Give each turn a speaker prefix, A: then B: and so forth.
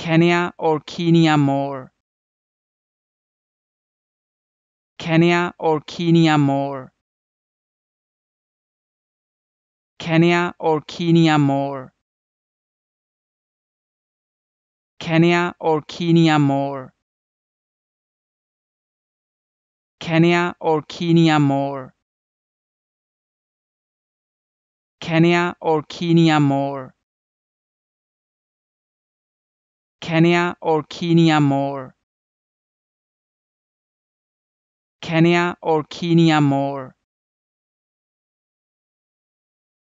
A: Kenya or Kenya more? Kenya or Kenya more? Kenya or Kenya more? Kenya or Kenya more? Kenya or Kenya more? Kenya or Kenya more? Kenya or Kenya more? Kenya or Kenya more?